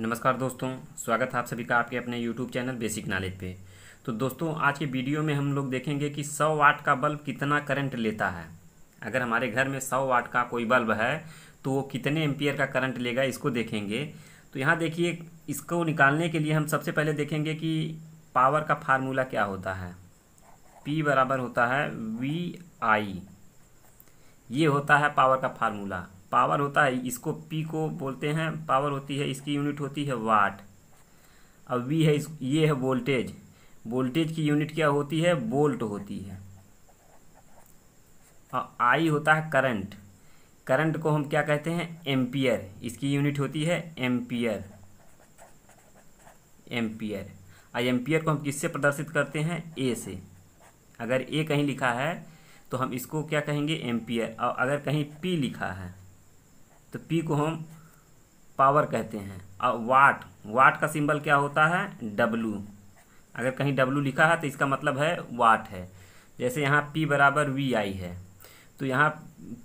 नमस्कार दोस्तों स्वागत है आप सभी का आपके अपने यूट्यूब चैनल बेसिक नॉलेज पे तो दोस्तों आज के वीडियो में हम लोग देखेंगे कि 100 वाट का बल्ब कितना करंट लेता है अगर हमारे घर में 100 वाट का कोई बल्ब है तो वो कितने एम्पियर का करंट लेगा इसको देखेंगे तो यहाँ देखिए इसको निकालने के लिए हम सबसे पहले देखेंगे कि पावर का फार्मूला क्या होता है पी बराबर होता है वी आई ये होता है पावर का फार्मूला पावर होता है इसको पी को बोलते हैं पावर होती है इसकी यूनिट होती है वाट अब वी है इस ये है वोल्टेज वोल्टेज की यूनिट क्या होती है वोल्ट होती है और आई होता है करंट करंट को हम क्या कहते हैं एम्पियर इसकी यूनिट होती है एम्पियर एम्पियर आई एम्पियर को हम किससे प्रदर्शित करते हैं ए से अगर ए कहीं लिखा है तो हम इसको क्या कहेंगे एम्पियर और अगर कहीं पी लिखा है तो पी को हम पावर कहते हैं और वाट वाट का सिंबल क्या होता है डब्लू अगर कहीं डब्लू लिखा है तो इसका मतलब है वाट है जैसे यहाँ पी बराबर वी आई है तो यहाँ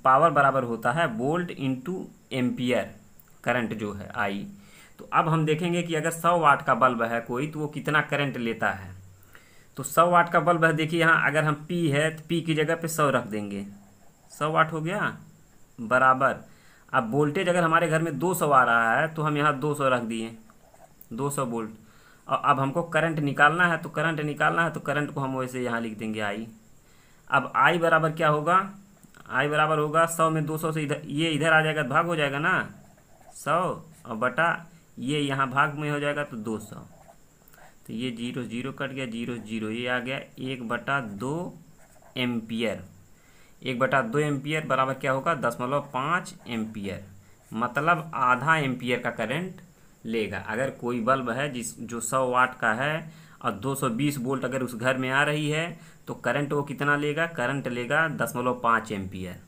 पावर बराबर होता है वोल्ट इंटू एम्पियर करंट जो है आई तो अब हम देखेंगे कि अगर सौ वाट का बल्ब है कोई तो वो कितना करंट लेता है तो सौ वाट का बल्ब है देखिए यहाँ अगर हम पी है तो पी की जगह पे सौ रख देंगे सौ वाट हो गया बराबर अब वोल्टेज अगर हमारे घर में 200 आ रहा है तो हम यहाँ 200 रख दिए 200 वोल्ट और अब हमको करंट निकालना है तो करंट निकालना है तो करंट को हम वैसे यहाँ लिख देंगे आई अब आई बराबर क्या होगा आई बराबर होगा सौ में दो सौ से इधर ये इधर आ जाएगा भाग हो जाएगा ना सौ और बटा ये यहाँ भाग में हो जाएगा तो दो सौ तो ये जीरो जीरो कट गया जीरो जीरो ये आ गया एक बटा दो एम्पियर एक बटा दो एम्पियर बराबर क्या होगा दसमलव पाँच एम्पियर मतलब आधा एम्पियर का करंट लेगा अगर कोई बल्ब है जिस जो सौ वाट का है और 220 वोल्ट अगर उस घर में आ रही है तो करंट वो कितना लेगा करंट लेगा दसमलव पाँच एम्पियर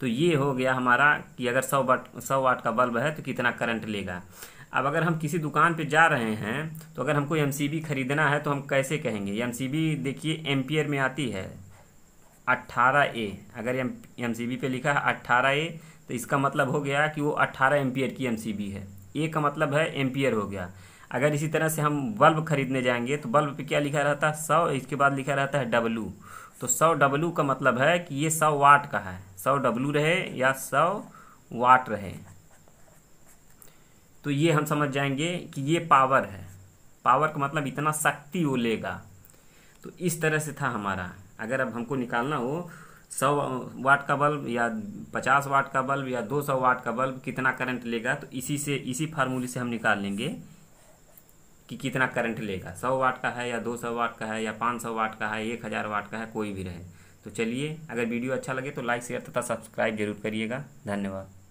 तो ये हो गया हमारा कि अगर सौ वाट सौ वाट का बल्ब है तो कितना करंट लेगा अब अगर हम किसी दुकान पे जा रहे हैं तो अगर हमको एम खरीदना है तो हम कैसे कहेंगे एम देखिए एम्पियर में आती है अट्ठारह ए अगर एम एम सी बी पे लिखा है अट्ठारह ए तो इसका मतलब हो गया कि वो अट्ठारह एम्पियर की एम सी बी है ए का मतलब है एम्पियर हो गया अगर इसी तरह से हम बल्ब खरीदने जाएंगे तो बल्ब पे क्या लिखा रहता है सौ इसके बाद लिखा रहता है डब्लू तो सौ डब्लू का मतलब है कि ये सौ वाट का है सौ डब्लू रहे या सौ वाट रहे तो ये हम समझ जाएंगे कि ये पावर है पावर का मतलब इतना शक्ति वो लेगा तो इस तरह से था हमारा अगर अब हमको निकालना हो सौ वाट का बल्ब या पचास वाट का बल्ब या दो सौ वाट का बल्ब कितना करंट लेगा तो इसी से इसी फार्मूले से हम निकाल लेंगे कि कितना करंट लेगा सौ वाट का है या दो सौ वाट का है या पाँच सौ वाट का है एक हज़ार वाट का है कोई भी रहे तो चलिए अगर वीडियो अच्छा लगे तो लाइक शेयर तथा सब्सक्राइब जरूर करिएगा धन्यवाद